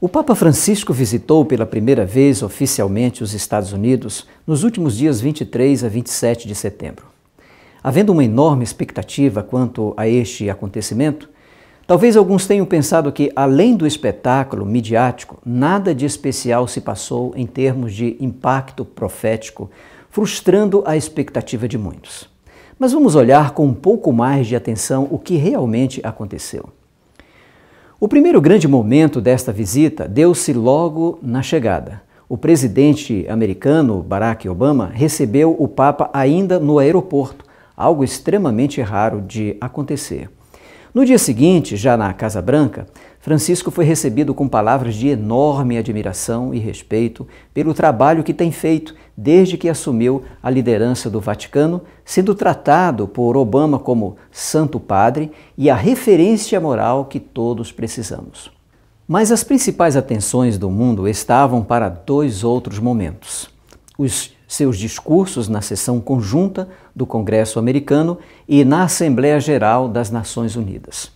O Papa Francisco visitou pela primeira vez oficialmente os Estados Unidos nos últimos dias 23 a 27 de setembro. Havendo uma enorme expectativa quanto a este acontecimento, talvez alguns tenham pensado que, além do espetáculo midiático, nada de especial se passou em termos de impacto profético, frustrando a expectativa de muitos. Mas vamos olhar com um pouco mais de atenção o que realmente aconteceu. O primeiro grande momento desta visita deu-se logo na chegada. O presidente americano Barack Obama recebeu o Papa ainda no aeroporto, algo extremamente raro de acontecer. No dia seguinte, já na Casa Branca, Francisco foi recebido com palavras de enorme admiração e respeito pelo trabalho que tem feito desde que assumiu a liderança do Vaticano, sendo tratado por Obama como Santo Padre e a referência moral que todos precisamos. Mas as principais atenções do mundo estavam para dois outros momentos: os seus discursos na sessão conjunta do Congresso americano e na Assembleia Geral das Nações Unidas.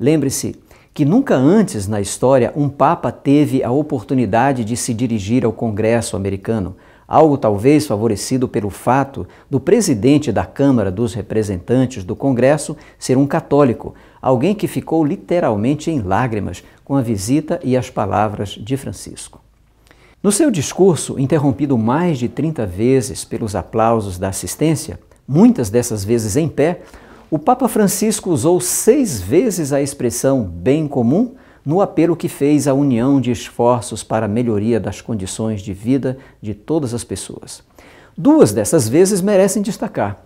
Lembre-se que nunca antes na história um Papa teve a oportunidade de se dirigir ao Congresso americano, algo talvez favorecido pelo fato do presidente da Câmara dos Representantes do Congresso ser um católico, alguém que ficou literalmente em lágrimas com a visita e as palavras de Francisco. No seu discurso, interrompido mais de 30 vezes pelos aplausos da assistência, muitas dessas vezes em pé, o Papa Francisco usou seis vezes a expressão bem comum no apelo que fez à união de esforços para a melhoria das condições de vida de todas as pessoas. Duas dessas vezes merecem destacar.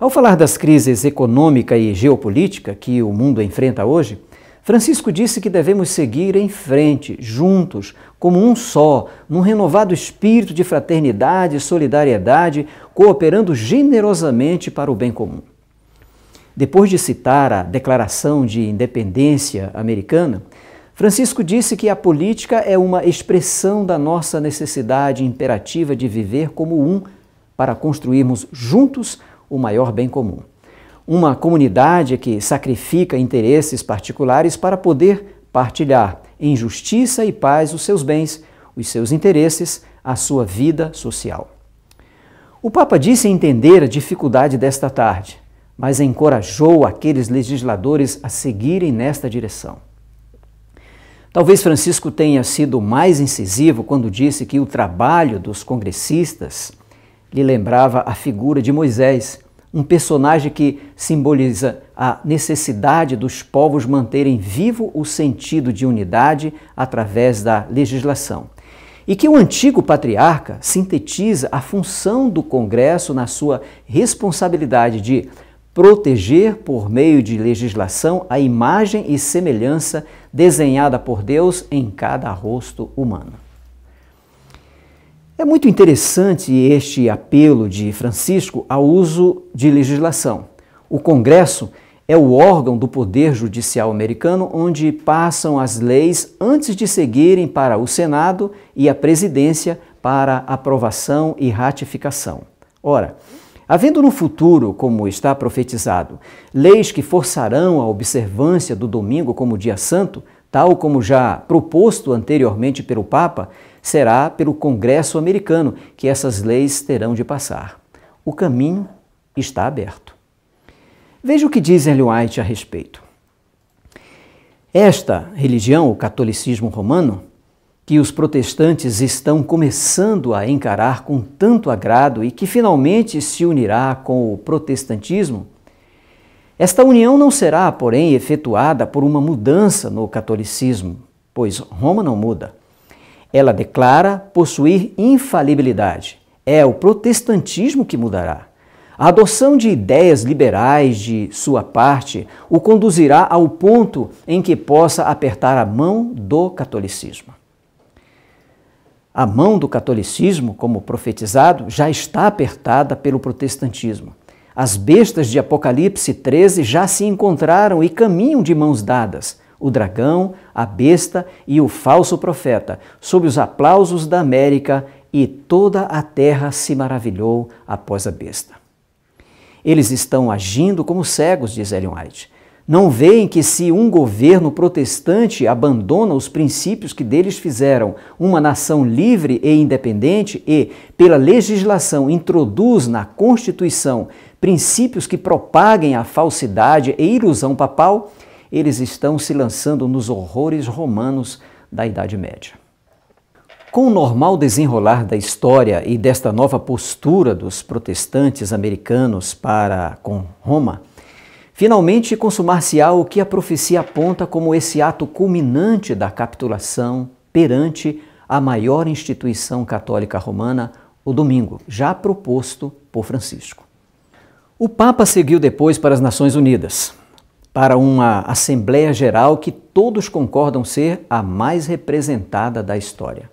Ao falar das crises econômica e geopolítica que o mundo enfrenta hoje, Francisco disse que devemos seguir em frente, juntos, como um só, num renovado espírito de fraternidade e solidariedade, cooperando generosamente para o bem comum. Depois de citar a Declaração de Independência Americana, Francisco disse que a política é uma expressão da nossa necessidade imperativa de viver como um para construirmos juntos o maior bem comum uma comunidade que sacrifica interesses particulares para poder partilhar em justiça e paz os seus bens, os seus interesses, a sua vida social. O Papa disse entender a dificuldade desta tarde, mas encorajou aqueles legisladores a seguirem nesta direção. Talvez Francisco tenha sido mais incisivo quando disse que o trabalho dos congressistas lhe lembrava a figura de Moisés, um personagem que simboliza a necessidade dos povos manterem vivo o sentido de unidade através da legislação. E que o antigo patriarca sintetiza a função do Congresso na sua responsabilidade de proteger, por meio de legislação, a imagem e semelhança desenhada por Deus em cada rosto humano. É muito interessante este apelo de Francisco ao uso de legislação. O Congresso é o órgão do Poder Judicial americano onde passam as leis antes de seguirem para o Senado e a presidência para aprovação e ratificação. Ora, havendo no futuro, como está profetizado, leis que forçarão a observância do domingo como dia santo, tal como já proposto anteriormente pelo Papa, será pelo Congresso americano que essas leis terão de passar. O caminho está aberto. Veja o que diz Ellen White a respeito. Esta religião, o catolicismo romano, que os protestantes estão começando a encarar com tanto agrado e que finalmente se unirá com o protestantismo, esta união não será, porém, efetuada por uma mudança no catolicismo, pois Roma não muda. Ela declara possuir infalibilidade. É o protestantismo que mudará. A adoção de ideias liberais de sua parte o conduzirá ao ponto em que possa apertar a mão do catolicismo. A mão do catolicismo, como profetizado, já está apertada pelo protestantismo. As bestas de Apocalipse 13 já se encontraram e caminham de mãos dadas o dragão, a besta e o falso profeta, sob os aplausos da América, e toda a terra se maravilhou após a besta. Eles estão agindo como cegos, diz Ellen White. Não veem que se um governo protestante abandona os princípios que deles fizeram uma nação livre e independente e, pela legislação, introduz na Constituição princípios que propaguem a falsidade e ilusão papal, eles estão se lançando nos horrores romanos da Idade Média. Com o normal desenrolar da história e desta nova postura dos protestantes americanos para com Roma, finalmente consumar-se-á o que a profecia aponta como esse ato culminante da capitulação perante a maior instituição católica romana, o domingo, já proposto por Francisco. O Papa seguiu depois para as Nações Unidas para uma Assembleia Geral que todos concordam ser a mais representada da história.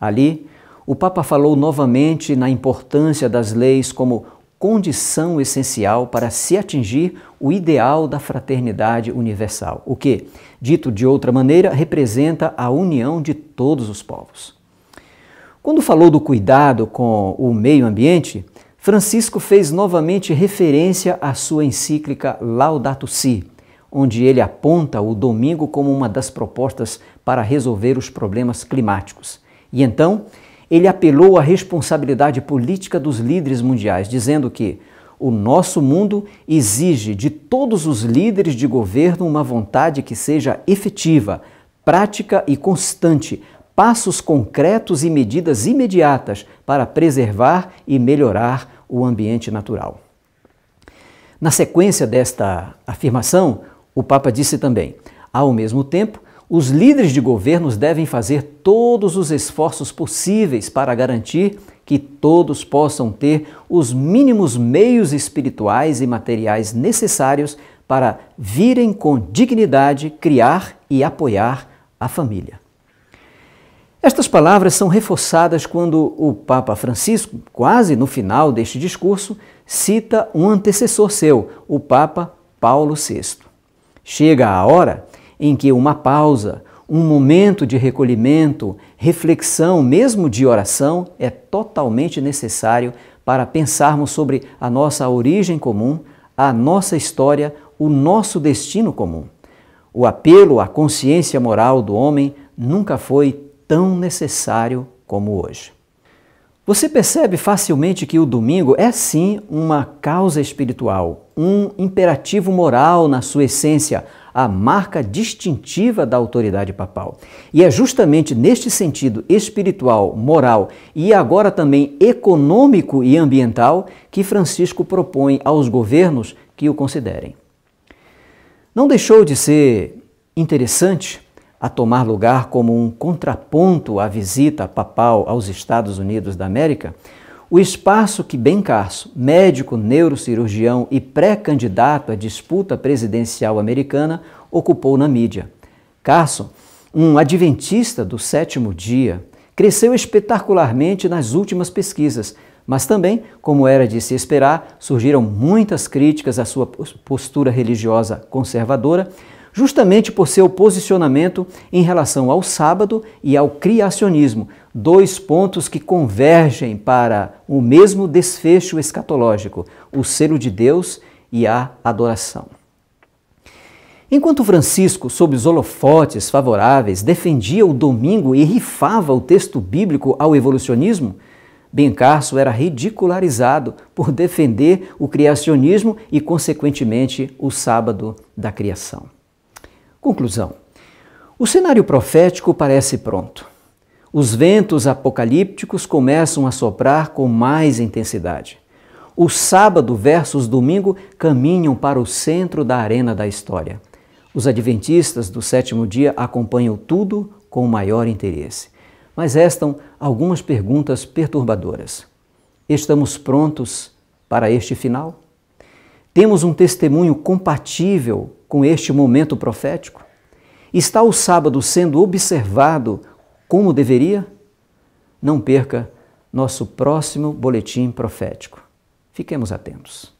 Ali, o Papa falou novamente na importância das leis como condição essencial para se atingir o ideal da fraternidade universal, o que, dito de outra maneira, representa a união de todos os povos. Quando falou do cuidado com o meio ambiente, Francisco fez novamente referência à sua encíclica Laudato Si, onde ele aponta o domingo como uma das propostas para resolver os problemas climáticos. E então, ele apelou à responsabilidade política dos líderes mundiais, dizendo que o nosso mundo exige de todos os líderes de governo uma vontade que seja efetiva, prática e constante, passos concretos e medidas imediatas para preservar e melhorar o ambiente natural. Na sequência desta afirmação, o Papa disse também: ao mesmo tempo, os líderes de governos devem fazer todos os esforços possíveis para garantir que todos possam ter os mínimos meios espirituais e materiais necessários para virem com dignidade criar e apoiar a família. Estas palavras são reforçadas quando o Papa Francisco, quase no final deste discurso, cita um antecessor seu, o Papa Paulo VI. Chega a hora em que uma pausa, um momento de recolhimento, reflexão, mesmo de oração, é totalmente necessário para pensarmos sobre a nossa origem comum, a nossa história, o nosso destino comum. O apelo à consciência moral do homem nunca foi tão necessário como hoje. Você percebe facilmente que o domingo é sim uma causa espiritual, um imperativo moral na sua essência, a marca distintiva da autoridade papal. E é justamente neste sentido espiritual, moral e agora também econômico e ambiental que Francisco propõe aos governos que o considerem. Não deixou de ser interessante a tomar lugar como um contraponto à visita papal aos Estados Unidos da América, o espaço que Ben Carso, médico neurocirurgião e pré-candidato à disputa presidencial americana, ocupou na mídia. Carso, um adventista do sétimo dia, cresceu espetacularmente nas últimas pesquisas, mas também, como era de se esperar, surgiram muitas críticas à sua postura religiosa conservadora, justamente por seu posicionamento em relação ao sábado e ao criacionismo, dois pontos que convergem para o mesmo desfecho escatológico, o selo de Deus e a adoração. Enquanto Francisco, sob os holofotes favoráveis, defendia o domingo e rifava o texto bíblico ao evolucionismo, Bencarso era ridicularizado por defender o criacionismo e, consequentemente, o sábado da criação. Conclusão: o cenário profético parece pronto. Os ventos apocalípticos começam a soprar com mais intensidade. O sábado versus domingo caminham para o centro da arena da história. Os adventistas do sétimo dia acompanham tudo com maior interesse. Mas restam algumas perguntas perturbadoras. Estamos prontos para este final? Temos um testemunho compatível com este momento profético? Está o sábado sendo observado como deveria? Não perca nosso próximo boletim profético. Fiquemos atentos.